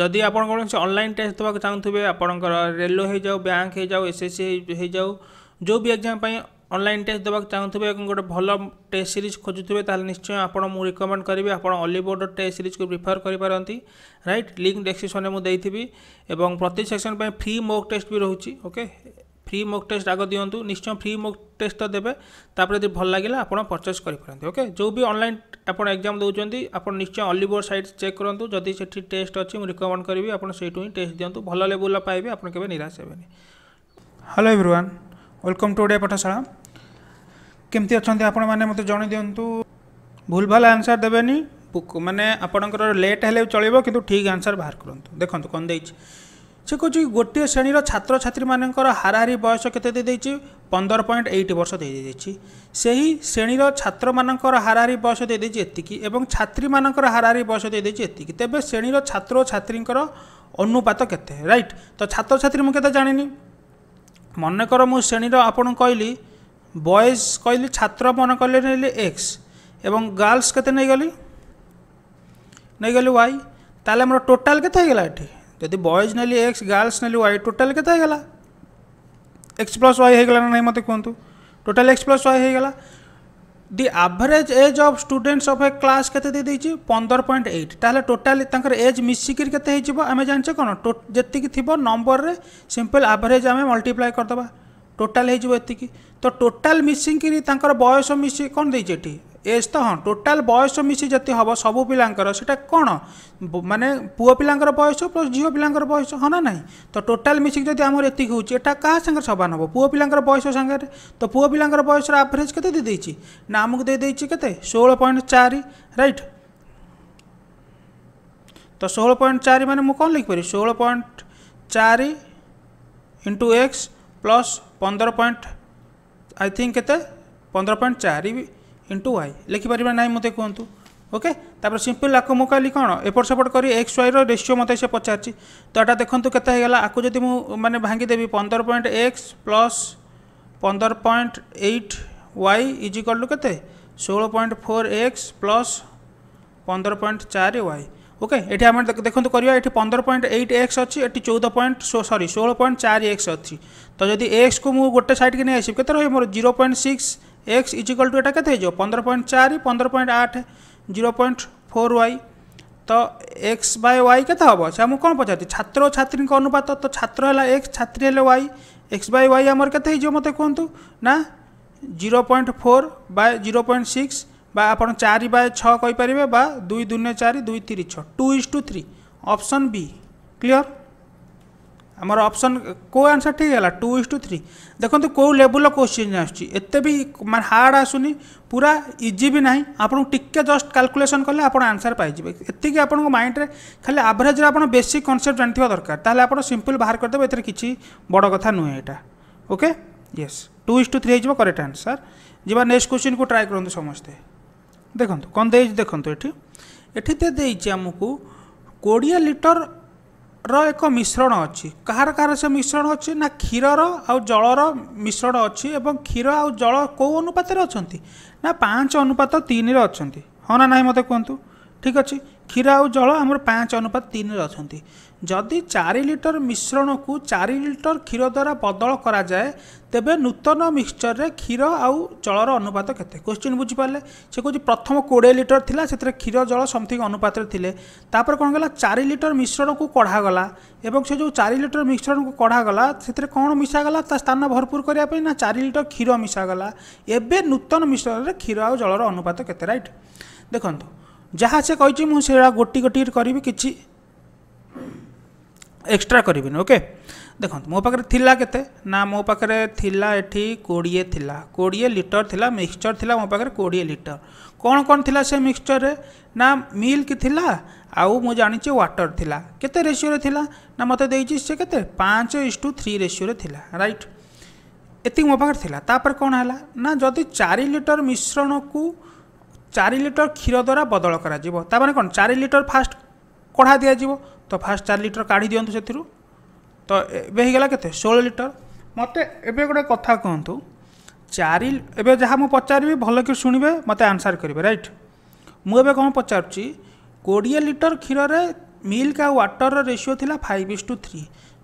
ଯଦି ଆପଣ କୌଣସି ଅନଲାଇନ୍ ଟେଷ୍ଟ ଦେବାକୁ ଚାହୁଁଥିବେ ଆପଣଙ୍କର ରେଲୱେ ହେଇଯାଉ ବ୍ୟାଙ୍କ ହେଇଯାଉ ଏସ୍ ଏସ୍ ସି ହେଇଯାଉ ଯେଉଁ ବି ଏକ୍ଜାମ୍ ପାଇଁ ଅନଲାଇନ୍ ଟେଷ୍ଟ ଦେବାକୁ ଚାହୁଁଥିବେ ଏବଂ ଗୋଟେ ଭଲ ଟେଷ୍ଟ ସିରିଜ୍ ଖୋଜୁଥିବେ ତାହେଲେ ନିଶ୍ଚୟ ଆପଣ ମୁଁ ରିକମେଣ୍ଡ କରିବି ଆପଣ ଅଲିବୋର୍ଡ଼ର ଟେଷ୍ଟ ସିରିଜ୍କୁ ପ୍ରିଫର କରିପାରନ୍ତି ରାଇଟ୍ ଲିଙ୍କ୍ ଡେସ୍କ୍ରିପ୍ସନ୍ରେ ମୁଁ ଦେଇଥିବି ଏବଂ ପ୍ରତି ସେକ୍ସନ୍ ପାଇଁ ଫ୍ରି ମୋକ୍ ଟେଷ୍ଟ ବି ରହୁଛି ଓକେ ফ্রি মক টেস্ট আগে দিও নিশ্চয় ফ্রি মক টেস্ট দেবে তাপরে যদি ভাল লাগিলা আপনার পরচেজ করে পারতে ওকে যে বি অনলাইন আপনার এক্সাম দৌঁছেন আপনার নিশ্চয় অলিবোর্ড সাইট চেক করতু যদি সেটি টেস্ট অছি মু রিকমেন্ড করবি আপনার সেইটু হি টেস্ট দিও ভাল লেভেল পাইবে আপনার কেবে নিরাশ হবেনি hello everyone welcome to Odia Pathshala কেমতি অনেক আপনার মানে মতো জনাই দিও ভুল ভাল আনসার দেবেনি মানে আপনার লেট হলে চলবে কিন্তু ঠিক আনসার বাহার করতু দেখুন কম দিয়েছি ସେ କହୁଛି ଗୋଟିଏ ଶ୍ରେଣୀର ଛାତ୍ରଛାତ୍ରୀମାନଙ୍କର ହାରାହାରି ବୟସ କେତେ ଦେଇଦେଇଛି ପନ୍ଦର ପଏଣ୍ଟ ଏଇଟ ବର୍ଷ ଦେଇଦେଇଛି ସେହି ଶ୍ରେଣୀର ଛାତ୍ରମାନଙ୍କର ହାରାହାରି ବୟସ ଦେଇଦେଇଛି ଏତିକି ଏବଂ ଛାତ୍ରୀମାନଙ୍କର ହାରାହାରି ବୟସ ଦେଇଦେଇଛି ଏତିକି ତେବେ ଶ୍ରେଣୀର ଛାତ୍ର ଓ ଛାତ୍ରୀଙ୍କର ଅନୁପାତ କେତେ ରାଇଟ୍ ତ ଛାତ୍ରଛାତ୍ରୀ ମୁଁ କେତେ ଜାଣିନି ମନେକର ମୁଁ ଶ୍ରେଣୀର ଆପଣଙ୍କୁ କହିଲି ବଏଜ୍ କହିଲି ଛାତ୍ର ମନେ କଲେ ନେଲି ଏକ୍ସ ଏବଂ ଗାର୍ଲସ୍ କେତେ ନେଇଗଲି ନେଇଗଲି ୱାଇ ତାହେଲେ ଆମର ଟୋଟାଲ୍ କେତେ ହେଇଗଲା ଏଠି ଯଦି ବଏଜ୍ ଏକ୍ସ ଗାର୍ଲସ୍ ନେଲି ୱାଇ ଟୋଟାଲ୍ କେତେ ହେଇଗଲା ଏକ୍ସ ପ୍ଲସ୍ ୱାଇ ହେଇଗଲା ନା ନାହିଁ ମୋତେ କୁହନ୍ତୁ ଟୋଟାଲ୍ ଏକ୍ସ ପ୍ଲସ୍ ୱାଇ ହେଇଗଲା the average age of students of a class କେତେ ଦେଇଦେଇଛି ପନ୍ଦର ପଏଣ୍ଟ ଏଇଟ୍ ତାହେଲେ ଟୋଟାଲି ତାଙ୍କର ଏଜ୍ ମିଶିକିରି କେତେ ହେଇଯିବ ଆମେ ଜାଣିଛେ କ'ଣ ଯେତିକି ଥିବ ନମ୍ବରରେ ସିମ୍ପଲ୍ ଆଭରେଜ୍ ଆମେ ମଲ୍ଟିପ୍ଲାଏ କରିଦେବା ଟୋଟାଲ୍ ହେଇଯିବ ଏତିକି ତ ଟୋଟାଲ୍ ମିଶିକିରି ତାଙ୍କର ବୟସ ମିଶି କ'ଣ ଦେଇଛି ଏଠି ଏଜ୍ ତ ହଁ ଟୋଟାଲ୍ ବୟସ ମିଶି ଯଦି ହେବ ସବୁ ପିଲାଙ୍କର ସେଇଟା କ'ଣ ମାନେ ପୁଅ ପିଲାଙ୍କର ବୟସ ପ୍ଲସ୍ ଝିଅ ପିଲାଙ୍କର ବୟସ ହଁ ନା ନାହିଁ ତ ଟୋଟାଲ୍ ମିଶିକି ଯଦି ଆମର ଏତିକି ହେଉଛି ଏଟା କାହା ସାଙ୍ଗରେ ସମାନ ହେବ ପୁଅ ପିଲାଙ୍କର ବୟସ ସାଙ୍ଗରେ ତ ପୁଅ ପିଲାଙ୍କର ବୟସର ଆଭରେଜ୍ କେତେ ଦେଇଦେଇଛି ନା ଆମକୁ ଦେଇଦେଇଛି କେତେ ଷୋହଳ ପଏଣ୍ଟ ଚାରି ରାଇଟ୍ ତ ଷୋହଳ ପଏଣ୍ଟ ଚାରି ମାନେ ମୁଁ କ'ଣ ଲେଖିପାରିବି ଷୋହଳ ପଏଣ୍ଟ ଚାରି ଇଣ୍ଟୁ ଏକ୍ସ પ્લસ પંદર પોઈન્ટ આઈ થિંક କେତେ ପନ୍ଦର ପଏଣ୍ଟ ଚାରି ଇଣ୍ଟୁ ୱାଇ ଲେଖିପାରିବା ନାହିଁ ମୋତେ କୁହନ୍ତୁ ଓକେ ତାପରେ ସିମ୍ପଲ୍ ଆକୁ ମୁଁ କହିଲି କ'ଣ ଏପଟ ସେପଟ କରି ଏକ୍ସ ୱାଇର ରେସିଓ ମୋତେ ସେ ପଚାରିଛି ତ ଏଇଟା ଦେଖନ୍ତୁ କେତେ ହେଇଗଲା ଆକୁ ଯଦି ମୁଁ ମାନେ ଭାଙ୍ଗିଦେବି ପନ୍ଦର ପଏଣ୍ଟ ଏକ୍ସ ପ୍ଲସ୍ ପନ୍ଦର point eight Y equal to କେତେ ଷୋହଳ ପଏଣ୍ଟ ଫୋର୍ ଏକ୍ସ ପ୍ଲସ୍ ପନ୍ଦର ପଏଣ୍ଟ ଚାରି ୱାଇ ওকে এটি আমি দেখুন করা এটি পনেরো পয়েন্ট এইট এক্স অছি এটি চৌদ পয়েন্ট সরি ষোল পয়েন্ট চারি এক্স অছি তো যদি এক্স কু মু গোটে সাইড কি নিয়ে আসবি কেতে রহিব মোর zero point six X equal to এটা কেতে হয়ে যাব পনেরো পয়েন্ট চারি পনেরো পয়েন্ট আট জিরো পয়েন্ট ফোর ওয়াই তো এক্স বাই ওয়াই কেতে হব সে আমি কোণ পচারছি ছাত্র ও ছাত্রী অনুপাত তো ছাত্র হলা এক্স ছাত্রী হলে ওয়াই এক্স বাই ওয়াই আমার কেতে হয়ে যাব মতো কুহতু না zero point four by zero point six বা ଆପଣ ଚାରି ବାଏ ଛଅ କହିପାରିବେ ବା ଦୁଇ ଦୁନିଆ ଚାରି ଦୁଇ ତିରି ଛଅ two is to three option ବି କ୍ଲିଅର୍ ଆମର ଅପସନ୍ କେଉଁ ଆନ୍ସର୍ ଠିକ୍ ହେଲା ଟୁ ଇଜ୍ ଟୁ ଥ୍ରୀ ଦେଖନ୍ତୁ କେଉଁ ଲେବୁଲ୍ର କୋଶ୍ଚିନ୍ ଆସୁଛି ଏତେ ବି ମାନେ ହାର୍ଡ଼ ଆସୁନି ପୁରା ଇଜି ବି ନାହିଁ ଆପଣଙ୍କୁ ଟିକେ ଜଷ୍ଟ କାଲକୁଲେସନ୍ କଲେ ଆପଣ ଆନ୍ସର୍ ପାଇଯିବେ ଏତିକି ଆପଣଙ୍କ ମାଇଣ୍ଡରେ ଖାଲି ଆଭରେଜ୍ରେ ଆପଣ ବେସିକ୍ କନସେପ୍ଟ ଜାଣିଥିବା ଦରକାର ତାହେଲେ ଆପଣ ସିମ୍ପଲ୍ ବାହାର କରିଦେବେ ଏଥିରେ କିଛି ବଡ଼ କଥା ନୁହେଁ ଏଇଟା okay yes two is to three ହେଇଯିବ କରେକ୍ଟ ଆନ୍ସର୍ ଯିବା ନେକ୍ସଟ କୋଶ୍ଚିନ୍କୁ ଟ୍ରାଏ କରନ୍ତୁ ସମସ୍ତେ ଦେଖନ୍ତୁ କ'ଣ ଦେଇଛି ଦେଖନ୍ତୁ ଏଠି ଏଠି ତ ଦେଇଛି ଆମକୁ କୋଡ଼ିଏ ଲିଟରର ଏକ ମିଶ୍ରଣ ଅଛି କାହାର କାହାର ସେ ମିଶ୍ରଣ ଅଛି ନା କ୍ଷୀରର ଆଉ ଜଳର ମିଶ୍ରଣ ଅଛି ଏବଂ କ୍ଷୀର ଆଉ ଜଳ କେଉଁ ଅନୁପାତରେ ଅଛନ୍ତି ନା ପାଞ୍ଚ ଅନୁପାତ ତିନିରେ ଅଛନ୍ତି ହଁ ନା ନାହିଁ ମୋତେ କୁହନ୍ତୁ ঠিক ଅଛି କ୍ଷୀର ଆଉ ଜଳ ଆମର ପାଞ୍ଚ ଅନୁପାତ ତିନିରେ ଅଛନ୍ତି ଯଦି ଚାରି ଲିଟର ମିଶ୍ରଣକୁ ଚାରି ଲିଟର କ୍ଷୀର ଦ୍ୱାରା ବଦଳ କରାଯାଏ ତେବେ ନୂତନ ମିକ୍ସଚରରେ କ୍ଷୀର ଆଉ ଜଳର ଅନୁପାତ କେତେ କୋଶ୍ଚିନ୍ ବୁଝିପାରିଲେ ସେ କହୁଛି ପ୍ରଥମ କୋଡ଼ିଏ ଲିଟର ଥିଲା ସେଥିରେ କ୍ଷୀର ଜଳ ସମଥିଙ୍ଗ ଅନୁପାତରେ ଥିଲେ ତାପରେ କ'ଣ କଲା ଚାରି ଲିଟର ମିଶ୍ରଣକୁ କଢ଼ାଗଲା ଏବଂ ସେ ଯେଉଁ ଚାରି ଲିଟର ମିଶ୍ରଣକୁ କଢ଼ାଗଲା ସେଥିରେ କ'ଣ ମିଶାଗଲା ତା ସ୍ଥାନ ଭରପୁର କରିବା ପାଇଁ ନା ଚାରି ଲିଟର କ୍ଷୀର ମିଶାଗଲା ଏବେ ନୂତନ ମିଶ୍ରଣରେ କ୍ଷୀର ଆଉ ଜଳର ଅନୁପାତ କେତେ ରାଇଟ୍ ଦେଖନ୍ତୁ ଯାହା ସେ କହିଛି ମୁଁ ସେଗୁଡ଼ା ଗୋଟି ଗୋଟିରେ କରିବି କିଛି ଏକ୍ସଟ୍ରା କରିବିନି ଓକେ ଦେଖନ୍ତୁ ମୋ ପାଖରେ ଥିଲା କେତେ ନା ମୋ ପାଖରେ ଥିଲା ଏଠି କୋଡ଼ିଏ ଥିଲା କୋଡ଼ିଏ ଲିଟର ଥିଲା ମିକ୍ସଚର୍ ଥିଲା ମୋ ପାଖରେ କୋଡ଼ିଏ ଲିଟର କ'ଣ କ'ଣ ଥିଲା ସେ ମିକ୍ସଚର୍ରେ ନା ମିଲ୍କ ଥିଲା ଆଉ ମୁଁ ଜାଣିଛି ୱାଟର ଥିଲା କେତେ ରେସିଓରେ ଥିଲା ନା ମୋତେ ଦେଇଛି ସେ କେତେ ପାଞ୍ଚ ଇସ୍ ଟୁ ଥ୍ରୀ ରେସିଓରେ ଥିଲା ରାଇଟ୍ ଏତିକି ମୋ ପାଖରେ ଥିଲା ତାପରେ କ'ଣ ହେଲା ନା ଯଦି ଚାରି ଲିଟର ମିଶ୍ରଣକୁ ଚାରି ଲିଟର କ୍ଷୀର ଦ୍ୱାରା ବଦଳ କରାଯିବ ତା ମାନେ କ'ଣ ଚାରି ଲିଟର ଫାଷ୍ଟ କଢ଼ା ଦିଆଯିବ ତ ଫାଷ୍ଟ ଚାରି ଲିଟର କାଢ଼ି ଦିଅନ୍ତୁ ସେଥିରୁ ତ ଏବେ ହେଇଗଲା କେତେ ଷୋହଳ ଲିଟର ମୋତେ ଏବେ ଗୋଟେ କଥା କୁହନ୍ତୁ ଚାରି ଏବେ ଯାହା ମୁଁ ପଚାରିବି ଭଲକି ଶୁଣିବେ ମୋତେ ଆନ୍ସର୍ କରିବେ ରାଇଟ୍ ମୁଁ ଏବେ କ'ଣ ପଚାରୁଛି କୋଡ଼ିଏ ଲିଟର କ୍ଷୀରରେ ମିଲ୍କ ଆଉ ୱାଟରର ରେସିଓ ଥିଲା ଫାଇଭ୍ ଇସ୍ ଟୁ ଥ୍ରୀ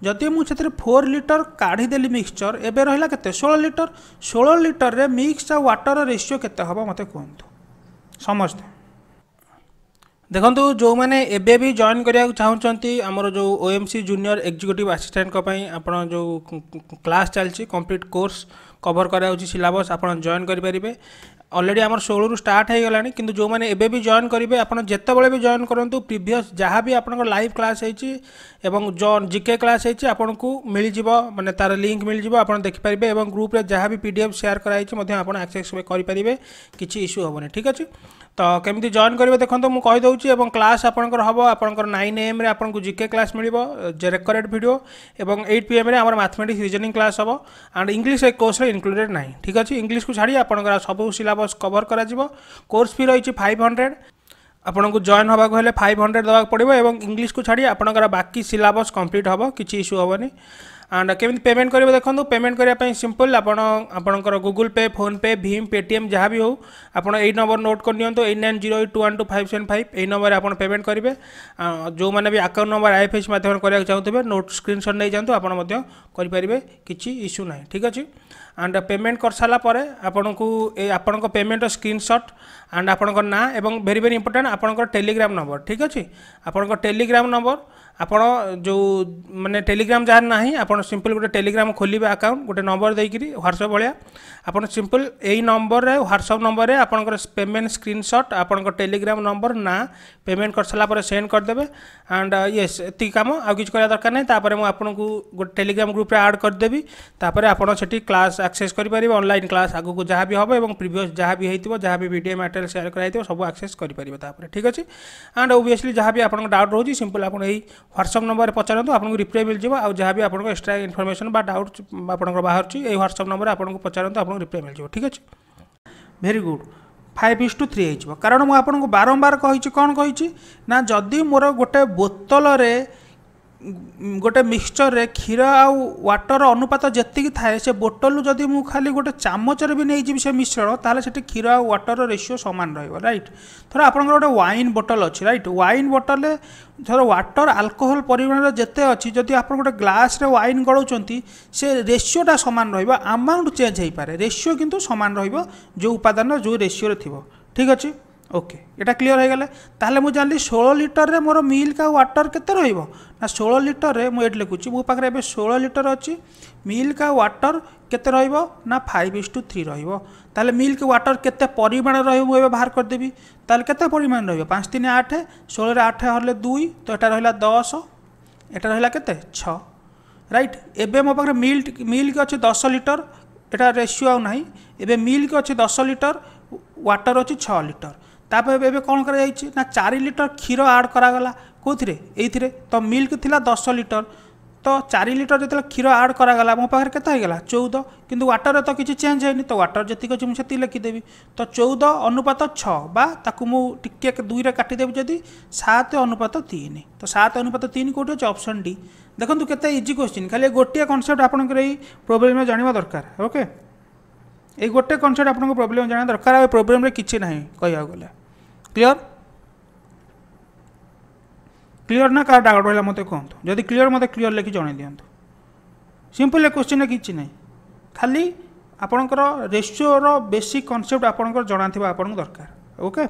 ଯଦି ମୁଁ ସେଥିରେ ଫୋର୍ ଲିଟର କାଢ଼ିଦେଲି ମିକ୍ସଚର୍ ଏବେ ରହିଲା କେତେ ଷୋହଳ ଲିଟର ଷୋହଳ ଲିଟରରେ ମିକ୍ସ ଆଉ ୱାଟରର ରେସିଓ କେତେ ହେବ ମୋତେ କୁହନ୍ତୁ ସମସ୍ତେ ଦେଖନ୍ତୁ ଯେଉଁମାନେ ଏବେ ବି ଜଏନ୍ କରିବାକୁ ଚାହୁଁଛନ୍ତି ଆମର ଯେଉଁ O M C junior executive ଆସିଷ୍ଟାଣ୍ଟଙ୍କ ପାଇଁ ଆପଣ ଯେଉଁ କ୍ଲାସ୍ ଚାଲିଛି କମ୍ପ୍ଲିଟ୍ କୋର୍ସ କଭର୍ କରାଯାଉଛି ସିଲାବସ୍ ଆପଣ ଜଏନ୍ କରିପାରିବେ অলরেডি আমার ষোলু স্টার্ট হয়ে কিন্তু যে এবে বি জয়েন করবে আপনার যেতবে বি জয়েন করতু প্রিভিয়স যা বি আপনার লাইভ ক্লাস হয়েছি এবং জিকে ক্লাস হয়েছি আপনার মিলিযোগ মানে তার লিঙ্ক মিলিযোগ আপনার দেখিপারে এবং গ্রুপে যা বি পিডিএফ সেয়ার করা হয়েছে আপনার আকসেস করে কিছু ইস্যু হবনি ঠিক আছে ତ କେମିତି ଜଏନ୍ କରିବେ ଦେଖନ୍ତୁ ମୁଁ କହିଦେଉଛି ଏବଂ କ୍ଲାସ୍ ଆପଣଙ୍କର ହେବ ଆପଣଙ୍କର ନାଇନ୍ ଏମ୍ରେ ଆପଣଙ୍କୁ ଜିକେ କ୍ଲାସ୍ ମିଳିବ ଯେ ରେକର୍ଡେଡ଼ ଭିଡ଼ିଓ ଏବଂ ଏଇଟ୍ ପି ଏମ୍ରେ ଆମର ମ୍ୟାଥମେଟିକ୍ସ ରିଜନିଂ କ୍ଲାସ୍ ହେବ ଆଣ୍ଡ ଇଂଲିଶ ଏ କୋର୍ସରେ ଇନକ୍ଲୁଡେଡ଼ ନାହିଁ ଠିକ୍ ଅଛି ଇଂଲିଶକୁ ଛାଡ଼ି ଆପଣଙ୍କର ସବୁ ସିଲାବସ୍ କଭର୍ କରାଯିବ କୋର୍ସ ଫି ରହିଛି ଫାଇଭ୍ ହଣ୍ଡ୍ରେଡ଼ ଆପଣଙ୍କୁ ଜଏନ୍ ହେବାକୁ ହେଲେ ଫାଇଭ୍ ହଣ୍ଡ୍ରେଡ଼ ଦେବାକୁ ପଡ଼ିବ ଏବଂ ଇଂଲିଶକୁ ଛାଡ଼ି ଆପଣଙ୍କର ବାକି ସିଲାବସ୍ କମ୍ପ୍ଲିଟ୍ ହେବ କିଛି ଇସ୍ୟୁ ହେବନି ଆଣ୍ଡ କେମିତି ପେମେଣ୍ଟ କରିବେ ଦେଖନ୍ତୁ ପେମେଣ୍ଟ କରିବା ପାଇଁ ସିମ୍ପଲ୍ ଆପଣ ଆପଣଙ୍କର ଗୁଗୁଲ୍ ପେ ଫୋନ୍ପେ ଭୀମ୍ ପେଟିଏମ୍ ଯାହା ବି ହେଉ ଆପଣ ଏଇ ନମ୍ବର ନୋଟ୍ କରିନିଅନ୍ତୁ eight nine zero eight two one two five seven five ଏଇ ନମ୍ବରରେ ଆପଣ ପେମେଣ୍ଟ କରିବେ ଯେଉଁମାନେ ବି account number I F S ମାଧ୍ୟମରେ କରିବାକୁ ଚାହୁଁଥିବେ ନୋଟ୍ ସ୍କ୍ରିନ୍ସଟ୍ ନେଇଯାଆନ୍ତୁ ଆପଣ ମଧ୍ୟ କରିପାରିବେ କିଛି ଇସ୍ୟୁ ନାହିଁ ଠିକ୍ ଅଛି ଆଣ୍ଡ ପେମେଣ୍ଟ କରିସାରିଲା ପରେ ଆପଣଙ୍କୁ ଏ ଆପଣଙ୍କ ପେମେଣ୍ଟର ସ୍କ୍ରିନ୍ସଟ୍ ଆଣ୍ଡ ଆପଣଙ୍କ ନାଁ ଏବଂ ଭେରି ଭେରି ଇମ୍ପୋର୍ଟାଣ୍ଟ ଆପଣଙ୍କର ଟେଲିଗ୍ରାମ ନମ୍ବର ଠିକ୍ ଅଛି ଆପଣଙ୍କ ଟେଲିଗ୍ରାମ ନମ୍ବର ଆପଣ ଯେଉଁ ମାନେ ଟେଲିଗ୍ରାମ ଯାହାର ନାହିଁ ଆପଣ ସିମ୍ପଲ୍ ଗୋଟେ ଟେଲିଗ୍ରାମ ଖୋଲିବେ ଆକାଉଣ୍ଟ ଗୋଟେ ନମ୍ବର ଦେଇକରି ହ୍ୱାଟ୍ସଆପ୍ ଭଳିଆ ଆପଣ ସିମ୍ପଲ୍ ଏଇ ନମ୍ବରରେ ହ୍ୱାଟ୍ସଆପ୍ ନମ୍ବରରେ ଆପଣଙ୍କର ପେମେଣ୍ଟ ସ୍କ୍ରିନ୍ସଟ୍ ଆପଣଙ୍କ ଟେଲିଗ୍ରାମ ନମ୍ବର ନା ପେମେଣ୍ଟ କରିସାରିଲା ପରେ ସେଣ୍ଡ କରିଦେବେ ଆଣ୍ଡ ୟେସ୍ ଏତିକି କାମ ଆଉ କିଛି କରିବା ଦରକାର ନାହିଁ ତାପରେ ମୁଁ ଆପଣଙ୍କୁ ଗୋଟେ ଟେଲିଗ୍ରାମ ଗ୍ରୁପରେ ଆଡ଼୍ କରିଦେବି ତାପରେ ଆପଣ ସେଠି କ୍ଲାସ୍ ଆକ୍ସେସ୍ କରିପାରିବେ ଅନଲାଇନ୍ କ୍ଲାସ୍ ଆଗକୁ ଯାହା ବି ହେବ ଏବଂ ପ୍ରିଭିୟସ୍ ଯାହା ବି ହେଇଥିବ ଯାହା ବି ଭିଡ଼ିଓ ମ୍ୟାଟେରିଆଲ୍ ସେୟାର କରାହେଇଥିବ ସବୁ ଆକ୍ସେସ୍ କରିପାରିବେ ତାପରେ ଠିକ୍ ଅଛି ଆଣ୍ଡ ଓଭିୟସ୍ଲି ଯାହା ବି ଆପଣଙ୍କ ଡାଉଟ୍ ରହୁଛି ସିମ୍ପଲ୍ ଆପଣ ଏଇ হোয়াটসঅ্যাপ নম্বরে পচারতু আপনার রিপ্লাই মিলিযোগ আউ যা বি আপনার এক্সট্রা ইনফরমেশন বা ডাউট আপনার বাহুছি এই হোয়াটসঅ্যাপ নম্বরে আপনার পচারতু আপনার রিপ্লাই মিলিযোগ ঠিক আছে very good five is to three হয়েছে কারণ মু আপনার বারম্বার কী কম কী না যদি মোর গোটে বোতলরে ଗୋଟେ ମିକ୍ସଚର୍ରେ କ୍ଷୀର ଆଉ ୱାଟର ଅନୁପାତ ଯେତିକି ଥାଏ ସେ ବୋଟଲରୁ ଯଦି ମୁଁ ଖାଲି ଗୋଟେ ଚାମଚରେ ବି ନେଇଯିବି ସେ ମିଶ୍ରଣ ତାହେଲେ ସେଠି କ୍ଷୀର ଆଉ ୱାଟର୍ର ରେସିଓ ସମାନ ରହିବ ରାଇଟ୍ ଧର ଆପଣଙ୍କର ଗୋଟେ ୱାଇନ୍ ବୋଟଲ ଅଛି ରାଇଟ୍ ୱାଇନ୍ ବୋଟଲରେ ଧର ୱାଟର୍ ଆଲକୋହଲ ପରିମାଣର ଯେତେ ଅଛି ଯଦି ଆପଣ ଗୋଟେ ଗ୍ଲାସ୍ରେ ୱାଇନ୍ ଗଳଉଛନ୍ତି ସେ ରେସିଓଟା ସମାନ ରହିବ ଆମାଉଣ୍ଟ ଚେଞ୍ଜ ହୋଇପାରେ ରେସିଓ କିନ୍ତୁ ସମାନ ରହିବ ଯେଉଁ ଉପାଦାନ ଯେଉଁ ରେସିଓରେ ଥିବ ଠିକ୍ ଅଛି ওকে এটা ক্লিয়ার হয়ে গেলে তাহলে মু জানি ষোল লিটরের মোর মিল্ক আর ওয়াটর কেতে রহব না ষোল লিটরের মু এটি লিখুছি মো পাখে এবার ষোল লিটর অছি মিল্ক আর ওয়াটর কেতে রহব না ফাইভ ইস টু থ্রি রহব তাহলে মিল্ক ওয়াটর কেতে পরিমাণ রহব মু এবার বাহার করেদেবি তাহলে কেতে পরিমাণ রহব পাঁচ তিন আঠ ষোলরে আঠ হলে দুই তো এটা রহলা দশ এটা রহলা কেতে ছ রাইট এবে মো পাখে মিল্ক মিল্ক অছে দশ লিটর এটা রেসিও আউ না এবে মিল্ক অছে দশ লিটর ওয়াটর অছে ছ লিটর ତାପରେ ଏବେ କ'ଣ କରାଯାଇଛି ନା ଚାରି ଲିଟର କ୍ଷୀର ଆଡ଼୍ କରାଗଲା କେଉଁଥିରେ ଏଇଥିରେ ତ ମିଲ୍କ ଥିଲା ଦଶ ଲିଟର ତ ଚାରି ଲିଟର ଯେତେବେଳେ କ୍ଷୀର ଆଡ଼୍ କରାଗଲା ମୋ ପାଖରେ କେତେ ହେଇଗଲା ଚଉଦ କିନ୍ତୁ ୱାଟରରେ ତ କିଛି ଚେଞ୍ଜ ହେଇନି ତ ୱାଟର ଯେତିକି ଅଛି ମୁଁ ସେତିକି ଲେଖିଦେବି ତ ଚଉଦ ଅନୁପାତ ଛଅ ବା ତାକୁ ମୁଁ ଟିକିଏ ଦୁଇରେ କାଟିଦେବି ଯଦି ସାତ ଅନୁପାତ ତିନି ତ ସାତ ଅନୁପାତ ତିନି କେଉଁଠି ଅଛି ଅପସନ୍ ଡି ଦେଖନ୍ତୁ କେତେ ଇଜି କ୍ୱେଶ୍ଚିନ୍ ଖାଲି ଗୋଟିଏ କନସେପ୍ଟ ଆପଣଙ୍କର ଏଇ ପ୍ରୋବ୍ଲେମ୍ରେ ଜାଣିବା ଦରକାର ଓକେ ଏଇ ଗୋଟେ କନସେପ୍ଟ ଆପଣଙ୍କ ପ୍ରୋବ୍ଲେମ୍ ଜାଣିବା ଦରକାର ଆଉ ପ୍ରୋବ୍ଲେମ୍ରେ କିଛି ନାହିଁ କହିବାକୁ ଗଲେ ক্লিয়র ক্লিয়র না କାହା ଡାଉଟ୍ ରହିଲା ମୋତେ କୁହନ୍ତୁ ଯଦି କ୍ଲିଅର୍ ମୋତେ କ୍ଲିଅର୍ ଲେଖି ଜଣାଇ ଦିଅନ୍ତୁ ସିମ୍ପଲ୍ କ୍ୱେଶ୍ଚିନ୍ରେ କିଛି ନାହିଁ ଖାଲି ଆପଣଙ୍କର ରେସିଓର ବେସିକ୍ କନସେପ୍ଟ ଆପଣଙ୍କର ଜଣାଥିବା ଆପଣଙ୍କୁ ଦରକାର ଓକେ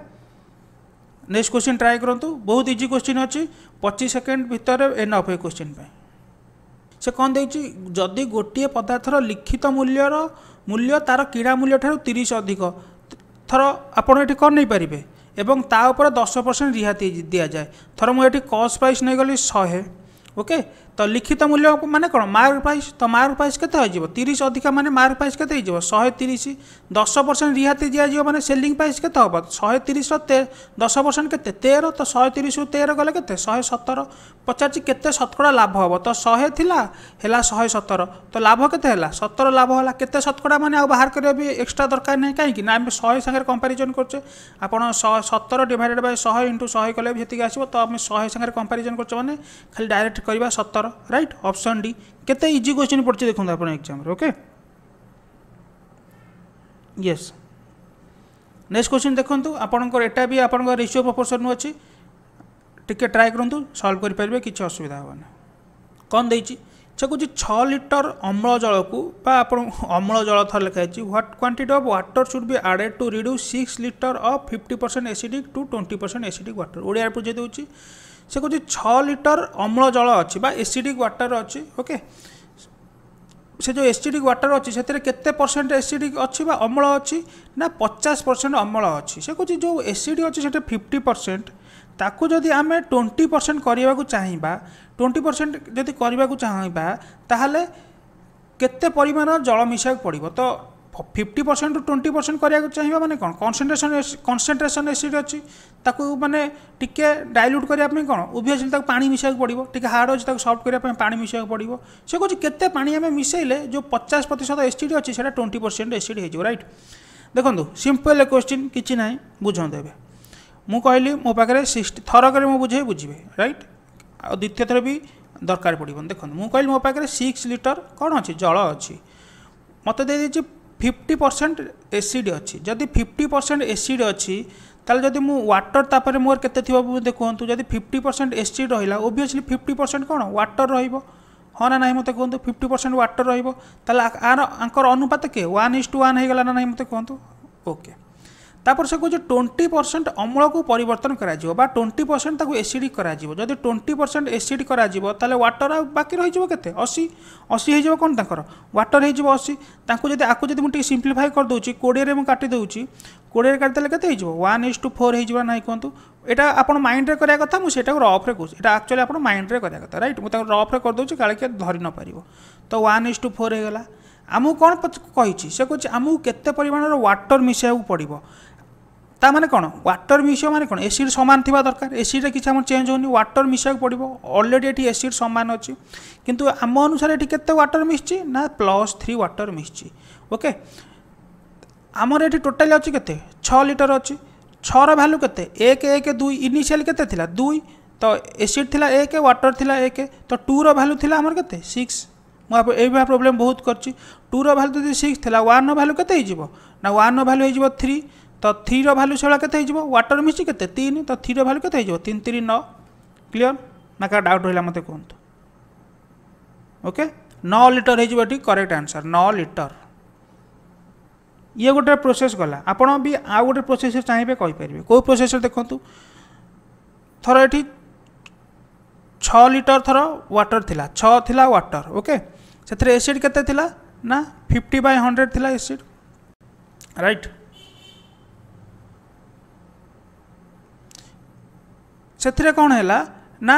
ନେକ୍ସଟ କ୍ୱେଶ୍ଚିନ୍ ଟ୍ରାଏ କରନ୍ତୁ ବହୁତ ଇଜି କ୍ୱେଶ୍ଚିନ୍ ଅଛି ପଚିଶ ସେକେଣ୍ଡ ଭିତରେ ଏନଫ୍ ଏ କ୍ୱେଶ୍ଚିନ୍ ପାଇଁ ସେ କ'ଣ ଦେଇଛି ଯଦି ଗୋଟିଏ ପଦାର୍ଥର ଲିଖିତ ମୂଲ୍ୟର ମୂଲ୍ୟ ତା'ର କିଣା ମୂଲ୍ୟଠାରୁ ତିରିଶ ଅଧିକ ଥର ଆପଣ ଏଠି କ'ଣ ନେଇପାରିବେ এবং তা উপর 10% রিহাতি দিয়া যায় থার্মোডাইটিক কস্ট প্রাইস নাই গলি 100 হে ওকে ତ ଲିଖିତ ମୂଲ୍ୟ ମାନେ କ'ଣ ମାର୍କ ପ୍ରାଇସ୍ ତ ମାର୍କ ପ୍ରାଇସ୍ କେତେ ହୋଇଯିବ ତିରିଶ ଅଧିକା ମାନେ ମାର୍କ ପ୍ରାଇସ୍ କେତେ ହୋଇଯିବ ଶହେ ତିରିଶ ଦଶ ପରସେଣ୍ଟ ରିହାତି ଦିଆଯିବ ମାନେ ସେଲିଂ ପ୍ରାଇସ୍ କେତେ ହେବ ଶହେ ତିରିଶର ଦଶ ପରସେଣ୍ଟ କେତେ ତେର ତ ଶହେ ତିରିଶରୁ ତେର ଗଲେ କେତେ ଶହେ ସତର ପଚାରିଛି କେତେ ଶତକଡ଼ା ଲାଭ ହେବ ତ ଶହେ ଥିଲା ହେଲା ଶହେ ସତର ତ ଲାଭ କେତେ ହେଲା ସତର ଲାଭ ହେଲା କେତେ ଶତକଡ଼ା ମାନେ ଆଉ ବାହାର କରିବା ବି ଏକ୍ସଟ୍ରା ଦରକାର ନାହିଁ କାହିଁକି ନା ଆମେ ଶହେ ସାଙ୍ଗରେ କମ୍ପାରିଜନ୍ କରୁଛେ ଆପଣ ଶହେ ସତର ଡିଭାଇଡେଡ଼୍ ବାଇ ଶହେ ଇଣ୍ଟୁ ଶହେ କଲେ ବି ସେତିକି ଆସିବ ତ ଆମେ ଶହେ ସାଙ୍ଗରେ କମ୍ପାରିଜନ୍ କରୁଛେ ମାନେ ଖାଲି ଡାଇରେକ୍ଟ କରିବା ସତର ଆମର ରାଇଟ୍ ଅପସନ୍ ଡି କେତେ ଇଜି କ୍ୱେଶ୍ଚିନ୍ ପଡ଼ିଛି ଦେଖନ୍ତୁ ଆପଣ ଏକ୍ଜାମ୍ରେ ଓକେ ୟେସ୍ ନେକ୍ସଟ କ୍ୱେଶ୍ଚିନ୍ ଦେଖନ୍ତୁ ଆପଣଙ୍କର ଏଟା ବି ଆପଣଙ୍କ ରେସିଓ ପ୍ରପୋର୍ସନ୍ ଅଛି ଟିକେ ଟ୍ରାଏ କରନ୍ତୁ ସଲ୍ଭ କରିପାରିବେ କିଛି ଅସୁବିଧା ହେବନି କ'ଣ ଦେଇଛି ସେ କହୁଛି ଛଅ ଲିଟର ଅମ୍ଳ ଜଳକୁ ବା ଆପଣ ଅମ୍ଳ ଜଳ ଥର ଲେଖା ହେଇଛି what quantity of water should be added to reduce six litre of fifty percent acidic to twenty percent acidic water Odia ବୁଝେଇ ଦେଉଛି সে কହୁଛି ଛଅ ଲିଟର ଅମ୍ଳ ଜଳ ଅଛି ବା ଏସିଡ଼ିକ୍ ୱାଟର୍ ଅଛି ଓକେ ସେ ଯେଉଁ ଏସିଡ଼ିକ୍ ୱାଟର୍ ଅଛି ସେଥିରେ କେତେ ପରସେଣ୍ଟ ଏସିଡ଼ିକ୍ ଅଛି ବା ଅମ୍ଳ ଅଛି ନା ପଚାଶ ପରସେଣ୍ଟ ଅମ୍ଳ ଅଛି ସେ କହୁଛି ଯେଉଁ ଏସିଡ଼ି ଅଛି ସେଟା ଫିଫ୍ଟି ପରସେଣ୍ଟ ତାକୁ ଯଦି ଆମେ ଟ୍ୱେଣ୍ଟି ପରସେଣ୍ଟ କରିବାକୁ ଚାହିଁବା ଟ୍ୱେଣ୍ଟି ପରସେଣ୍ଟ ଯଦି କରିବାକୁ ଚାହିଁବା ତାହେଲେ କେତେ ପରିମାଣ ଜଳ ମିଶାଇବାକୁ ପଡ଼ିବ ତ fifty percent to twenty percent କରିବାକୁ ଚାହିଁବା ମାନେ କ'ଣ କନ୍ସେନ୍ଟ୍ରେସନ୍ କନ୍ସେନ୍ଟ୍ରେସନ୍ ଏସିଡ଼୍ ଅଛି ତାକୁ ମାନେ ଟିକିଏ ଡାଇଲ୍ୟୁଟ୍ କରିବା ପାଇଁ କ'ଣ ଉଭୟ ଅଛି ତାକୁ ପାଣି ମିଶାଇବାକୁ ପଡ଼ିବ ଟିକିଏ ହାର୍ଡ଼ ଅଛି ତାକୁ ସଫ୍ଟ କରିବା ପାଇଁ ପାଣି ମିଶାଇବାକୁ ପଡ଼ିବ ସେ କହୁଛି କେତେ ପାଣି ଆମେ ମିଶାଇଲେ ଯେଉଁ ପଚାଶ ପ୍ରତିଶତ ଏସିଡ଼୍ ଅଛି ସେଇଟା ଟ୍ୱେଣ୍ଟି ପରସେଣ୍ଟ ଏସିଡ଼୍ ହେଇଯିବ ରାଇଟ୍ ଦେଖନ୍ତୁ ସିମ୍ପଲ୍ କ୍ୱେଶ୍ଚିନ୍ କିଛି ନାହିଁ ବୁଝନ୍ତୁ ଏବେ ମୁଁ କହିଲି ମୋ ପାଖରେ ସିକ୍ସଟି ଥରକରେ ମୁଁ ବୁଝେଇ ବୁଝିବେ ରାଇଟ୍ ଆଉ ଦ୍ୱିତୀୟ ଥର ବି ଦରକାର ପଡ଼ିବନି ଦେଖନ୍ତୁ ମୁଁ କହିଲି ମୋ ପାଖରେ ସିକ୍ସ ଲିଟର କ'ଣ ଅଛି ଜଳ ଅଛି ମୋତେ ଦେଇଦେଇଛି ফিফটি পরসেন্ট এসিড অছি যদি ফিফটি পরসেন্ট এসিড অছি তাহলে যদি মু ওয়াটর তাপরে মোর কেতে থিব মতে কুহতু যদি ফিফটি পরসেন্ট এসিড রহিলা ওভিয়সলি ফিফটি পরসেন্ট কোণ ওয়াটর রহব ହଁ ନା ନାହିଁ ମୋତେ କୁହନ୍ତୁ ଫିଫ୍ଟି ପରସେଣ୍ଟ ୱାଟର୍ ରହିବ ତାହେଲେ ଆର ଆଙ୍କର ଅନୁପାତ କିଏ ୱାନ୍ ଇଜ୍ ଟୁ ୱାନ୍ ହେଇଗଲା ନା ନାହିଁ ମୋତେ କୁହନ୍ତୁ ଓକେ তাপরে সে যে টোয়েন্টি পরসেন্ট অম্লকু পরিবর্তন করা বা টোয়েন্টি পরসেন্ট তাকে এসিড করা যদি টোয়েন্টি পরসেন্ট এসিড করা তাহলে ওয়াটর বাকি রয়েছে কত অশি অশি হয়ে যাব কোণ তাঁর ওয়াটর হয়ে যাব অশি তাকে যদি আকু যদি মুখ সিম্পলিফাই করেদেছি কোড়িয়ে মু কাটি দেছি কোড়িয়ে কাটি কাটিদেলে কত হয়ে যাব ওয়ান ইজ টু ফোর হয়ে যাব না কুহতু এটা আপনার মাইন্ডে করা কথা মু সেটা রফ্রে কুছি এটা আকচুয়ালি আপনার মাইন্ডে করা কথা রাইট মু রফ্রে করেদেছি কালে কি ধরি নপার তো ওয়ান ইজ টু ফোর হয়ে গলা আমি কোণ কিন্তু ସେ କହୁଛି ଆମକୁ କେତେ ପରିମାଣର ୱାଟର୍ ମିଶାଇବାକୁ ପଡ଼ିବ তা মানে কোণ ওয়াটর মিশিব মানে কোণ এসিড সমান থাকা দরকার এসিডে কিছু আমার চেঞ্জ হোনি ওয়াটর মিশাকে পড়ব অলরেডি এটি এসিড সমান অছি কিন্তু আম অনুসারে এটি কত ওয়াটর মিশছি না প্লাস 3 ওয়াটর মিশছি ওকে আমার এটি টোটাল অছি কেতে ছ লিটর অছি ছর ভ্যালু কত 1 1 2 ইনিশিয়াল কত লা 2 তো এসিড লা 1 ওয়াটর লা 1 তো 2 টুর ভ্যালু লা আমার কত 6 আপ এই প্রবলেম বহুত করছি 2 ଏଇଭଳିଆ ভ্যালু যদি 6 ଟୁର 1 ଯଦି ভ্যালু কত হই ଭ୍ୟାଲୁ না 1 ନା ভ্যালু হই ହେଇଯିବ 3 तो थ्री भैल्यू से के व्वाटर मिशी के तो थ्री रैल्यू के तीन तीन नौ क्लीयर ना क्या डाउट रहा मत कहतु ओके नौ लिटर होटी करेक्ट आंसर नौ लिटर ये गोटे प्रोसेस गला आपण भी आउ गोटे प्रोसेस चाहिए कहींपर कौ प्रोसेस देखु थर ये छ लिटर थर व्वाटर थी छाला व्टर ओके से एसीड के फिफ्टी बै हंड्रेड थी एसीड रईट ସେଥିରେ କ'ଣ ହେଲା ନା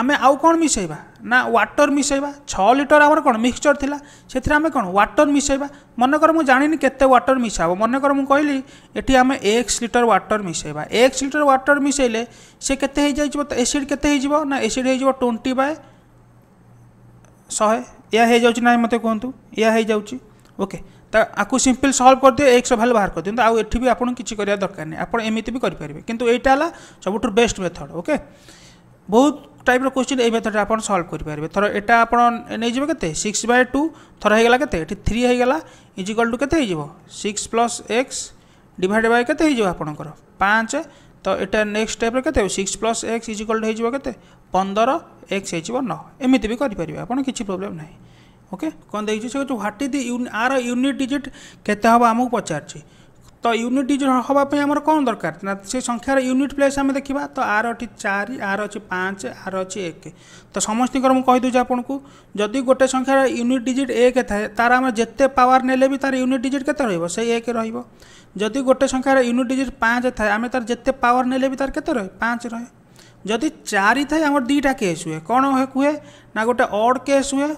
ଆମେ ଆଉ କ'ଣ ମିଶାଇବା ନା ୱାଟର ମିଶାଇବା ଛଅ ଲିଟର ଆମର କ'ଣ ମିକ୍ସଚର ଥିଲା ସେଥିରେ ଆମେ କ'ଣ ୱାଟର ମିଶାଇବା ମନେକର ମୁଁ ଜାଣିନି କେତେ ୱାଟର ମିଶା ହେବ ମନେକର ମୁଁ କହିଲି ଏଠି ଆମେ ଏକ୍ସ ଲିଟର ୱାଟର ମିଶାଇବା ଏକ୍ସ ଲିଟର ୱାଟର ମିଶାଇଲେ ସେ କେତେ ହେଇଯାଇଯିବ ଏସିଡ଼ କେତେ ହେଇଯିବ ନା ଏସିଡ଼ ହେଇଯିବ ଟ୍ୱେଣ୍ଟି ବାଏ ଶହେ ଏହା ହେଇଯାଉଛି ନାହିଁ ମୋତେ କୁହନ୍ତୁ ଏହା ହେଇଯାଉଛି ଓକେ আকু ସିମ୍ପଲ୍ সলভ କରିଦିଅ ଏକ୍ସ ভ্যালু ବାହାର করে ଆଉ ଏଠି ବି আপনার କିଛି କରିବା ଦରକାର ନାହିଁ ଆପଣ ଏମିତି ବି କରିପାରିବେ କିନ୍ତୁ ଏଇଟା ହେଲା ସବୁଠୁ ବେଷ୍ଟ ମେଥଡ଼ ଓକେ ବହୁତ ଟାଇପ୍ର କୋଶ୍ଚିନ୍ ଏଇ ମେଥଡ଼ରେ ଆପଣ ସଲ୍ଭ କରିପାରିବେ ଥର ଏଇଟା ଆପଣ ନେଇଯିବେ କେତେ ସିକ୍ସ ବାଇ ଟୁ ଥର ହେଇଗଲା କେତେ ଏଠି ଥ୍ରୀ ହେଇଗଲା ଇଜିକାଲ୍ ଟୁ କେତେ ହେଇଯିବ six plus X divide by କେତେ ହେଇଯିବ ଆପଣଙ୍କର ପାଞ୍ଚ ତ ଏଇଟା ନେକ୍ସଟ ଷ୍ଟେପ୍ରେ କେତେ ହେବ six plus X equal to ହେଇଯିବ କେତେ ପନ୍ଦର ଏକ୍ସ ହେଇଯିବ ନଅ ଏମିତି ବି କରିପାରିବେ ଆପଣ କିଛି ପ୍ରୋବ୍ଲେମ୍ ନାହିଁ ओके କ'ଣ ଦେଇଛି ସେ ହେଉଛି ହ୍ୱାଟ୍ ଇଜ୍ ଦି ଆର ୟୁନିଟ୍ ଡିଜିଟ୍ କେତେ ହେବ ଆମକୁ ପଚାରିଛି ତ ୟୁନିଟ୍ ଡିଜିଟ୍ ହେବା ପାଇଁ ଆମର କ'ଣ ଦରକାର ନା ସେ ସଂଖ୍ୟାର ୟୁନିଟ୍ ପ୍ଲେସ୍ ଆମେ ଦେଖିବା ତ ଆର ଅଛି ଚାରି ଆର ଅଛି ପାଞ୍ଚ ଆର ଅଛି ଏକ ତ ସମସ୍ତଙ୍କର ମୁଁ କହିଦେଉଛି ଆପଣଙ୍କୁ ଯଦି ଗୋଟେ ସଂଖ୍ୟାର ୟୁନିଟ୍ ଡିଜିଟ୍ ଏକ ଥାଏ ତାର ଆମର ଯେତେ ପାୱାର ନେଲେ ବି ତାର ୟୁନିଟ୍ ଡିଜିଟ୍ କେତେ ରହିବ ସେଇ ଏକ ରହିବ ଯଦି ଗୋଟେ ସଂଖ୍ୟାର ୟୁନିଟ୍ ଡିଜିଟ୍ ପାଞ୍ଚ ଥାଏ ଆମେ ତାର ଯେତେ ପାୱାର ନେଲେ ବି ତାର କେତେ ରହେ ପାଞ୍ଚ ରହେ ଯଦି ଚାରି ଥାଏ ଆମର ଦୁଇଟା କେସ୍ ହୁଏ କ'ଣ ହୁଏ କୁହେ ନା ଗୋଟେ ଅଡ଼୍ କେସ୍ ହୁଏ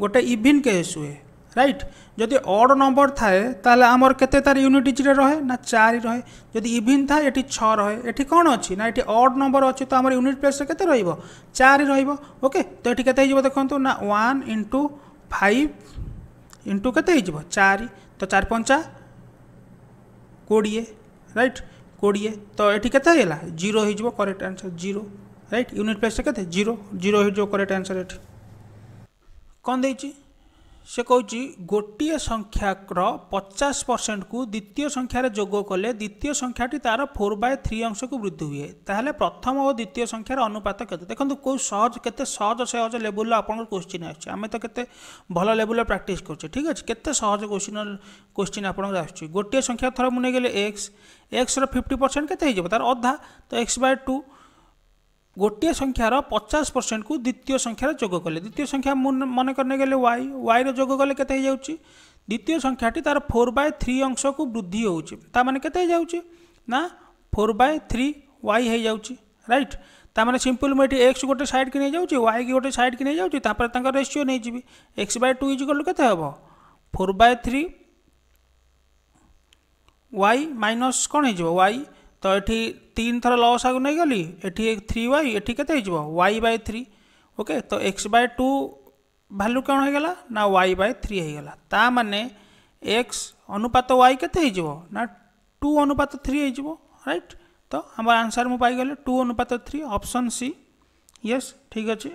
গোটে ইভিন কেস হুয়ে রাইট যদি অড নম্বর থাকে তাহলে আমার কেতে তার ইউনিট ইচরে রহে না চারি রহে যদি ইভিন থাকে এটি ছ রহে এটি কোণ অছি না এটি অড নম্বর অছি তো আমার ইউনিট প্লেসে কেতে রহব চারি রহব ওকে তো এটি কেতে হয়ে দেখুন না ওয়ান ইন্টু ফাইভ ইন্টু কেতে হয়ে চারি তো চার পঞ্চা কোড়িয়ে রাইট কোড়িয়ে তো এটি কেতে হয়ে জিরো হয়ে correct answer zero right unit প্লেসে কেতে জিরো জিরো হয়ে করেক্ট আনসর এটি କ'ଣ ଦେଇଛି ସେ କହୁଛି ଗୋଟିଏ ସଂଖ୍ୟାର ପଚାଶ ପରସେଣ୍ଟକୁ ଦ୍ୱିତୀୟ ସଂଖ୍ୟାରେ ଯୋଗ କଲେ ଦ୍ୱିତୀୟ ସଂଖ୍ୟାଟି ତା'ର ଫୋର୍ ବାଏ ଥ୍ରୀ ଅଂଶକୁ ବୃଦ୍ଧି ହୁଏ ତାହେଲେ ପ୍ରଥମ ଓ ଦ୍ୱିତୀୟ ସଂଖ୍ୟାର ଅନୁପାତ କେତେ ଦେଖନ୍ତୁ କେଉଁ ସହଜ କେତେ ସହଜ ସହଜ ଲେବୁଲର ଆପଣଙ୍କର କୋଶ୍ଚିନ୍ ଆସୁଛି ଆମେ ତ କେତେ ଭଲ ଲେବୁଲର ପ୍ରାକ୍ଟିସ୍ କରୁଛେ ଠିକ୍ ଅଛି କେତେ ସହଜ କୋଶ୍ଚିନ୍ କୋଶ୍ଚିନ୍ ଆପଣଙ୍କର ଆସୁଛି ଗୋଟିଏ ସଂଖ୍ୟା ଥର ମୁଁ ନେଇଗଲି ଏକ୍ସ ଏକ୍ସର ଫିଫ୍ଟି ପରସେଣ୍ଟ କେତେ ହେଇଯିବ ତା'ର ଅଧା ତ ଏକ୍ସ ବାଏ ଟୁ ଗୋଟିଏ ସଂଖ୍ୟାର ପଚାଶ ପରସେଣ୍ଟକୁ ଦ୍ୱିତୀୟ ସଂଖ୍ୟାରେ ଯୋଗ କଲେ ଦ୍ୱିତୀୟ ସଂଖ୍ୟା ମନେକରି ନେଇଗଲେ ୱାଇ ୱାଇର ଯୋଗ କଲେ କେତେ ହେଇଯାଉଛି ଦ୍ୱିତୀୟ ସଂଖ୍ୟାଟି ତା'ର ଫୋର୍ ବାଇ ଥ୍ରୀ ଅଂଶକୁ ବୃଦ୍ଧି ହେଉଛି ତା'ମାନେ କେତେ ହେଇଯାଉଛି ନା ଫୋର୍ ବାଇ ଥ୍ରୀ ୱାଇ ହେଇଯାଉଛି ରାଇଟ୍ ତା'ମାନେ ସିମ୍ପଲ୍ ମୁଁ ଏଠି ଏକ୍ସ ଗୋଟେ ସାଇଡ଼୍କି ନେଇଯାଉଛି ୱାଇକି ଗୋଟେ ସାଇଡ଼୍କି ନେଇଯାଉଛି ତାପରେ ତାଙ୍କର ରେସିଓ ନେଇଯିବି ଏକ୍ସ ବାଇ ଟୁ ଇଜ୍ କଲୁ କେତେ ହେବ four by three y minus କ'ଣ ହେଇଯିବ ୱାଇ तो ये तीन थर लस आगे नहीं गली ये थ्री वाई ये के वाई बै थ्री ओके तो एक्स बै टू भैल्यू कौन हो ना वाई बै थ्री होगा ता मैंने एक्स अनुपात वाई के ना टू अनुपात थ्री हो रईट तो आम आंसर मुझे पाईगली टू अनुपात थ्री अप्सन सी यस ठीक अच्छे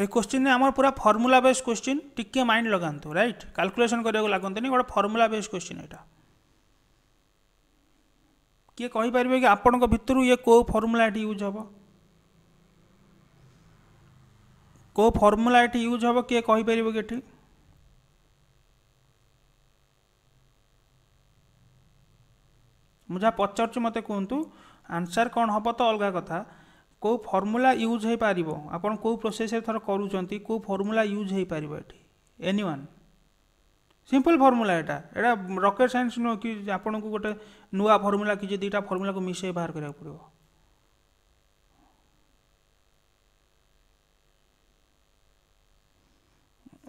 এই କୋଶ୍ଚିନ୍ରେ ଆମର ପୁରା ଫର୍ମୁଲା ବେସ୍ କୋଶ୍ଚିନ୍ ଟିକିଏ ମାଇଣ୍ଡ ଲଗାନ୍ତୁ ରାଇଟ୍ କାଲକୁଲେସନ୍ କରିବାକୁ ଲାଗନ୍ତୁନି ଗୋଟେ ଫର୍ମୁଲା ବେସ୍ କୋଶ୍ଚିନ୍ ଏଇଟା କିଏ କହିପାରିବେ କି ଆପଣଙ୍କ ଭିତରୁ ଇଏ କେଉଁ ଫର୍ମୁଲା ଏଠି ୟୁଜ୍ ହେବ କେଉଁ ଫର୍ମୁଲା ଏଠି ୟୁଜ୍ ହେବ କିଏ କହିପାରିବ କି ଏଠି ମୁଁ ଯାହା ପଚାରୁଛି ମୋତେ କୁହନ୍ତୁ ଆନ୍ସର୍ କ'ଣ ହେବ ତ ଅଲଗା କଥା କେଉଁ ଫର୍ମୁଲା ୟୁଜ୍ ହୋଇପାରିବ ଆପଣ କେଉଁ ପ୍ରୋସେସ୍ରେ ଥର କରୁଛନ୍ତି କେଉଁ ଫର୍ମୁଲା ୟୁଜ୍ ହୋଇପାରିବ ଏଠି ଏନି ୱାନ୍ ସିମ୍ପଲ୍ ଫର୍ମୁଲା ଏଇଟା ଏଇଟା ରକେଟ୍ ସାଇନ୍ସ ନୁହଁ କି ଆପଣଙ୍କୁ ଗୋଟେ ନୂଆ ଫର୍ମୁଲା କି ଯେ ଦୁଇଟା ଫର୍ମୁଲାକୁ ମିଶାଇ ବାହାର କରିବାକୁ ପଡ଼ିବ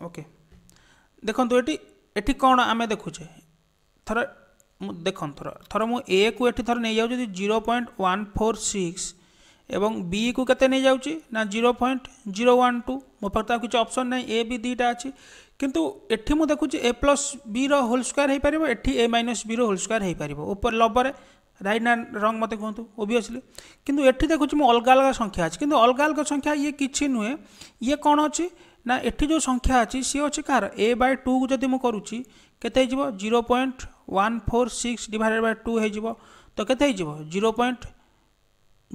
ଓକେ ଦେଖନ୍ତୁ ଏଠି ଏଠି କ'ଣ ଆମେ ଦେଖୁଛେ ଥର ଦେଖନ୍ତୁ ଥର ଥର ମୁଁ ଏକୁ ଏଠି ଥର ନେଇଯାଉଛି zero point one four six এবং বি কু কেতে নিয়ে যাচ্ছি না zero point zero one two মো পাখে আর কিছু অপসন নাই এ বি দুইটা আছে কিন্তু এটি মু দেখুছি A plus B whole square হয়ে পারিব এটি A minus B whole square হয়ে পারিব উপর লবরে রাইট না রং মতো কুহতু ওভিয়সলি কিন্তু এটি দেখুছি মু অলগা অলগা সংখ্যা আছে কিন্তু অলগা অলগা সংখ্যা ইয়ে কিছু নুহে ইয়ে কোণ অছি না এটি যে সংখ্যা আছে সি অছি কার এ বাই টু যদি মু করুছি কেতে হয়ে zero point one four six divided by two হয়ে তো কেতে হয়ে zero point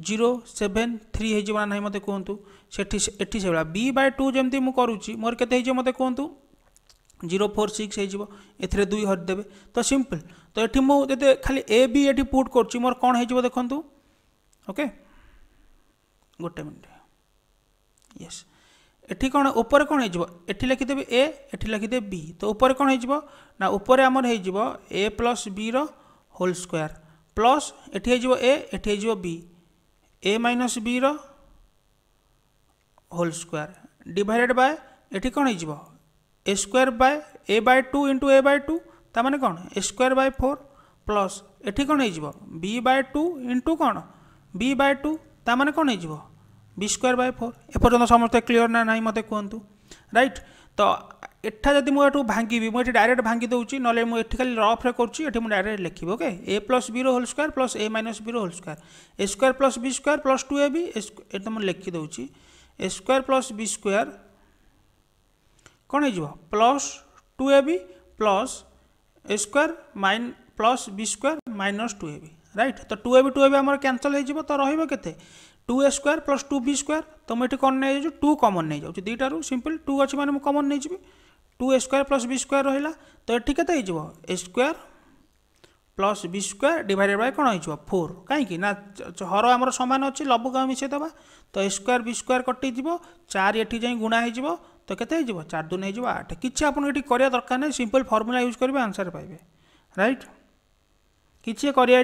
zero seven three ହେଇଯିବ ନା ନାହିଁ ମୋତେ କୁହନ୍ତୁ ସେଠି ଏଠି ସେଇଭଳିଆ ବି ବାଇ ଟୁ ଯେମିତି ମୁଁ କରୁଛି ମୋର କେତେ ହେଇଯିବ ମୋତେ କୁହନ୍ତୁ ଜିରୋ ଫୋର୍ ସିକ୍ସ ହେଇଯିବ ଏଥିରେ ଦୁଇ ହରିଦେବେ ତ ସିମ୍ପଲ୍ ତ ଏଠି ମୁଁ ଯଦି ଖାଲି ଏ ବି ଏଠି ପୁଟ୍ କରୁଛି ମୋର କ'ଣ ହେଇଯିବ ଦେଖନ୍ତୁ ଓକେ ଗୋଟେ ମିନିଟ୍ ୟେସ୍ ଏଠି କ'ଣ ଉପରେ କ'ଣ ହେଇଯିବ ଏଠି ଲେଖିଦେବି ଏ ଏଠି ଲେଖିଦେବି ବି ତ ଉପରେ କ'ଣ ହେଇଯିବ ନା ଉପରେ ଆମର ହେଇଯିବ ଏ ପ୍ଲସ୍ ବିର ହୋଲ୍ ସ୍କୋୟାର୍ ପ୍ଲସ୍ ଏଠି ହେଇଯିବ ଏ ଏଠି ହେଇଯିବ ବି এ মাইনস বির হোল স্কোয়ার ডিভাইডেড বাই এটি କ'ଣ ହେଇଯିବ A square by A by two into A by two ତା ମାନେ କ'ଣ A square by four plus ଏଠି କ'ଣ ହେଇଯିବ ବି ବାଇ ଟୁ ଇଣ୍ଟୁ କ'ଣ ବି ବାଇ ଟୁ ତା ମାନେ କ'ଣ ହେଇଯିବ ବି ସ୍କୋୟାର ବାଇ ଫୋର୍ ଏପର୍ଯ୍ୟନ୍ତ ସମସ୍ତେ କ୍ଲିଅର୍ ନା ନାହିଁ ମୋତେ କୁହନ୍ତୁ ରାଇଟ୍ ତ ଏଠା ଯଦି ମୁଁ ଏଠୁ ଭାଙ୍ଗିବି ମୁଁ ଏଠି ଡାଇରେକ୍ଟ ଭାଙ୍ଗି ଦେଉଛି ନହେଲେ ମୁଁ ଏଠି ଖାଲି ରଫ୍ରେ କରୁଛି ଏଠି ମୁଁ ଡାଇରେକ୍ଟ ଲେଖିବି ଓକେ ଏ ପ୍ଲସ୍ ବିର whole square plus A minus ବିର whole square A square plus B square plus two A B ଏଠି ମୁଁ ଲେଖିଦେଉଛି A square plus B square କ'ଣ ହେଇଯିବ plus two A B plus A square minus plus B square minus two A B right ତ two A B two A B ଆମର cancel ହେଇଯିବ ତ ରହିବ କେତେ two A square plus two B square তো মু এটি কমন নিয়ে যাচ্ছি টু কমন নিয়ে যাচ্ছি দুইটার সিম্পল টু অছি মানে কমন নিয়ে যাবি two A square plus B square रहा तो ये केत हो square plus B square divided by कौन हो फोर कहीं ना हर आम सामान अच्छे लबुक आम मिसेदे तो स्क्वयर बी स्क्वयर कटिज चार ये जाए गुणा हो तो केते चार दुन हो आठ किसी आपको ये दरकार ना सिंपल फर्मूला यूज करेंगे आंसर पाइबे रईट किसी करा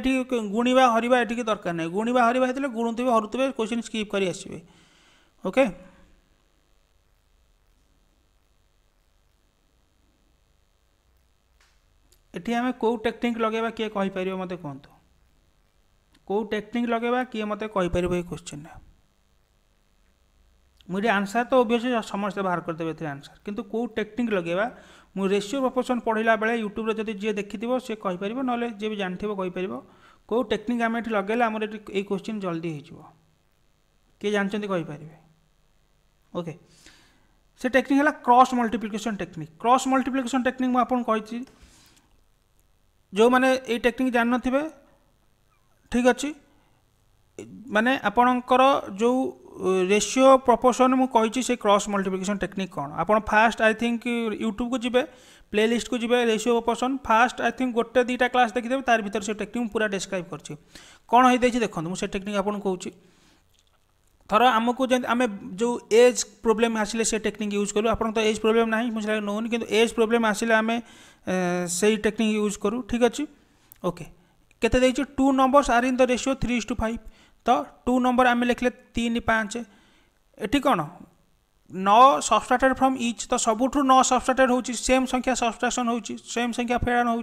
गुणवा हरवा ये दरकार ना गुणवा हरवा होते गुणुवे हरूवे क्वेश्चन स्कीप कर ओके okay? ଏଠି ଆମେ କେଉଁ ଟେକ୍ନିକ୍ ଲଗାଇବା କିଏ କହିପାରିବ ମୋତେ କୁହନ୍ତୁ କେଉଁ ଟେକ୍ନିକ୍ ଲଗାଇବା କିଏ ମୋତେ କହିପାରିବ ଏଇ କୋଶ୍ଚିନ୍ରେ ମୁଁ ଏଠି ଆନ୍ସର୍ ତ ଓଭିୟସ୍ଲି ସମସ୍ତେ ବାହାର କରିଦେବେ ଏଥିରେ ଆନ୍ସର୍ କିନ୍ତୁ କେଉଁ ଟେକ୍ନିକ୍ ଲଗାଇବା ମୁଁ ରେସିଓ ପ୍ରପୋର୍ସନ୍ ପଢ଼ିଲା ବେଳେ ୟୁଟ୍ୟୁବ୍ରେ ଯଦି ଯିଏ ଦେଖିଥିବ ସିଏ କହିପାରିବ ନହେଲେ ଯିଏ ବି ଜାଣିଥିବ କହିପାରିବ କେଉଁ ଟେକ୍ନିକ୍ ଆମେ ଏଠି ଲଗାଇଲେ ଆମର ଏଠି ଏଇ କୋଶ୍ଚିନ୍ ଜଲ୍ଦି ହେଇଯିବ କିଏ ଜାଣିଛନ୍ତି କହିପାରିବେ ଓକେ ସେ ଟେକ୍ନିକ୍ ହେଲା cross multiplication technique cross multiplication technique ମୁଁ ଆପଣଙ୍କୁ କହିଛି ଯେଉଁମାନେ ଏଇ ଟେକ୍ନିକ୍ ଜାଣିନଥିବେ ଠିକ୍ ଅଛି ମାନେ ଆପଣଙ୍କର ଯେଉଁ ରେସିଓ ପ୍ରପୋର୍ସନ୍ ମୁଁ କହିଛି ସେ କ୍ରସ୍ ମଲ୍ଟିପ୍ଲିକେସନ୍ ଟେକ୍ନିକ୍ କ'ଣ ଆପଣ ଫାଷ୍ଟ ଆଇ ଥିଙ୍କ ୟୁଟ୍ୟୁବ୍କୁ ଯିବେ ପ୍ଲେଲିଷ୍ଟକୁ ଯିବେ ratio proportion first I think ଗୋଟେ ଦୁଇଟା କ୍ଲାସ୍ ଦେଖିଦେବେ ତାର ଭିତରେ ସେ ଟେକ୍ନିକ୍ ମୁଁ ପୁରା ଡେସ୍କ୍ରାଇବ୍ କରିଛି କ'ଣ ହେଇଯାଇଛି ଦେଖନ୍ତୁ ମୁଁ ସେ ଟେକ୍ନିକ୍ ଆପଣଙ୍କୁ କହୁଛି थर आमको आम जो एज प्रोब्लेम आसिले से टेक्निक यूज करूँ आप तो एज प्रोब्लेम ना मुझे लगे नौन कि एज प्रोब्लेम आसिले आम से टेक्निक यूज करूँ ठीक अच्छे ओके केते two numbers are in the ratio three is to five तो टू नंबर आम लिखले तीन पाँच ये कौन न सबस्ट्राक्टेड फ्रम इच तो सबुठू न सबस्ट्राक्टेड हो सेम संख्या सबस्ट्राक्शन होम संख्या फेड़ाण हो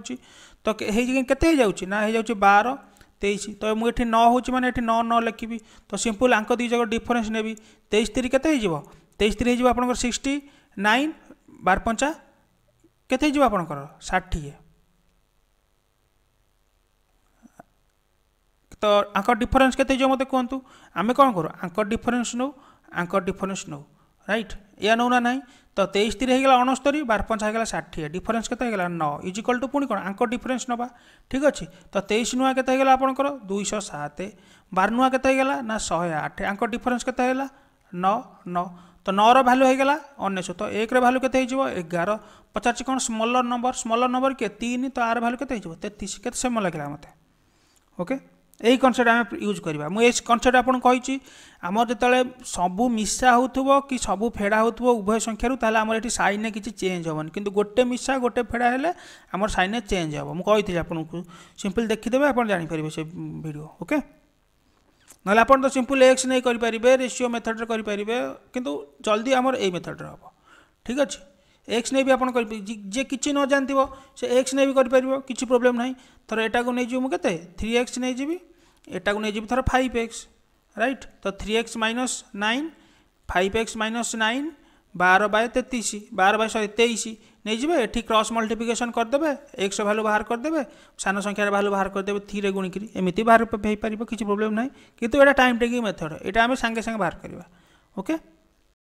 तो केते जाऊँ ना हो जाऊँ बार তেইশ তো ମୁଁ ଏଠି ନଅ ହେଉଛି ମାନେ ଏଠି ନଅ ନଅ ଲେଖିବି ତ ସିମ୍ପଲ୍ ଆଙ୍କ ଦୁଇ ଯାକ ଡିଫରେନ୍ସ ନେବି ତେଇଶ ତିରି କେତେ ହେଇଯିବ ତେଇଶ ତିରି ହେଇଯିବ ଆପଣଙ୍କର ସିକ୍ସଟି ନାଇନ୍ ବାର ପଞ୍ଚା କେତେ ହେଇଯିବ ଆପଣଙ୍କର ଷାଠିଏ ତ ଆଙ୍କ ଡିଫରେନ୍ସ କେତେ ହେଇଯିବ ମୋତେ କୁହନ୍ତୁ ଆମେ କ'ଣ କରୁ ଆଙ୍କ ଡିଫରେନ୍ସ ନେଉ ଆଙ୍କ ଡିଫରେନ୍ସ ନେଉ ରାଇଟ୍ या नौना ना তো তেইশ তিরি হয়ে গেল অনস্তরি বার পঞ্চ হয়ে গেল ষাঠিয়ে ডিফরেন্স কত হয়ে গেল ন ইজিকাল টু পুঁ কোণ আঙ্ক ডিফরেন্স নবা ঠিক আছে তো তেইশ নূয়া কত হয়ে গেল আপনার দুইশ সাত বার নূয়া কত হয়ে গেল না শহে আঠ আঙ্ক ডিফরেন্স কত হয়ে গেল ন ন তো নর ভ্যালু হয়ে গেল অনেশ তো একর ভ্যালু কত হয়ে যাব এগার পচারছি কোণ স্মলর নম্বর স্মলর নম্বর কে তিন তো আর ভ্যালু কত হয়ে যাব তেত্রিশ কত সেম লাগলা মতো ওকে এই କନସେପ୍ଟ ଆମେ ୟୁଜ୍ କରିବା ମୁଁ ଏ କନସେପ୍ଟ ଆପଣଙ୍କୁ କହିଛି ଆମର ଯେତେବେଳେ ସବୁ ମିଶା ହେଉଥିବ କି ସବୁ ଫେଡ଼ା ହେଉଥିବ ଉଭୟ ସଂଖ୍ୟାରୁ ତାହେଲେ ଆମର ଏଠି ସାଇନ୍ରେ କିଛି ଚେଞ୍ଜ ହେବନି କିନ୍ତୁ ଗୋଟେ ମିଶା ଗୋଟେ ଫେଡ଼ା ହେଲେ ଆମର ସାଇନ୍ରେ ଚେଞ୍ଜ ହେବ ମୁଁ କହିଥିଲି ଆପଣଙ୍କୁ ସିମ୍ପଲ୍ ଦେଖିଦେବେ ଆପଣ ଜାଣିପାରିବେ ସେ ଭିଡ଼ିଓ ଓକେ ନହେଲେ ଆପଣ ତ ସିମ୍ପଲ୍ ଏକ୍ସ ନେଇ କରିପାରିବେ ରେସିଓ ମେଥଡ଼ରେ କରିପାରିବେ କିନ୍ତୁ ଜଲ୍ଦି ଆମର ଏଇ ମେଥଡ଼ରେ ହେବ ଠିକ୍ ଅଛି एक्स नहीं भी आप जे किसी न जानथ से एक्स नहीं भी कर किसी प्रोब्लेम ना थर एटा को नहीं मुझे थ्री एक्स नहीं एटा को नहीं थर फाइव एक्स रईट तो three x minus nine five x minus nine बार बाय तेतीस बार बाय सरी तेईस नहींजे ये क्रस मल्टिफिकेसन करदे एक्स भैल्यू बाहर करदे सान संख्यार भैल्यू बाहर करदे थ्री गुणी एमती बाहर हो पार किसी प्रोब्लेम ना कि टाइम टेकिंग मेथड यहाँ आम सागे सागे बाहर करवा ओके okay?